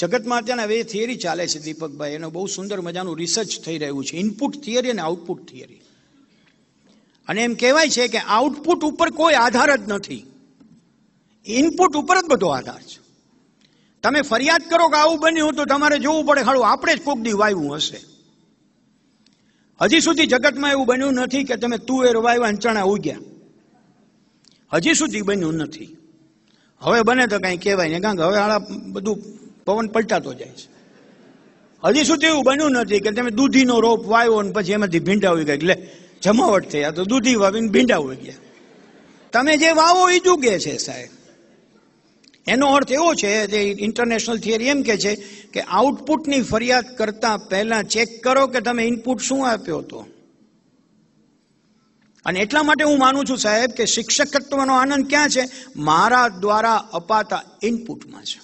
જગતમાં અત્યારે હવે એ થિયરી ચાલે છે દીપકભાઈ એનો બહુ સુંદર મજાનું રિસર્ચ થઈ રહ્યું છે ઇનપુટ થિયરી અને આઉટપુટ થિયરી અને એમ કહેવાય છે કે આઉટપુટ ઉપર કોઈ આધાર જ નથી ઇનપુટ ઉપર જ બધો આધાર છે તમે ફરિયાદ કરો કે આવું બન્યું તો તમારે જોવું પડે ખાડું આપણે જ કોક દી વાવ્યું હશે હજી સુધી જગતમાં એવું બન્યું નથી કે તમે તું તુવેર વાવ્યા ચણા ઉગ્યા હજી સુધી બન્યું નથી હવે બને તો કાંઈ કહેવાય ને કારણ કે હવે આ બધું પવન પલટાતો જાય છે હજી સુધી એવું બન્યું નથી કે તમે દૂધીનો રોપ વાવ્યો ને પછી એમાંથી ભીંડા ઉગી ગયા એટલે જમાવટ થયા તો દૂધી વાવીને ભીંડા ઉગી ગયા તમે જે વાવો એ ચૂકે છે સાહેબ એનો અર્થ એવો છે જે ઇન્ટરનેશનલ થિયરી એમ કે છે કે આઉટપુટની ફરિયાદ કરતા પહેલા ચેક કરો કે તમે ઇનપુટ શું આપ્યો હતો અને એટલા માટે હું માનું છું સાહેબ કે શિક્ષકત્વનો આનંદ ક્યાં છે મારા દ્વારા અપાતા ઇનપુટમાં છે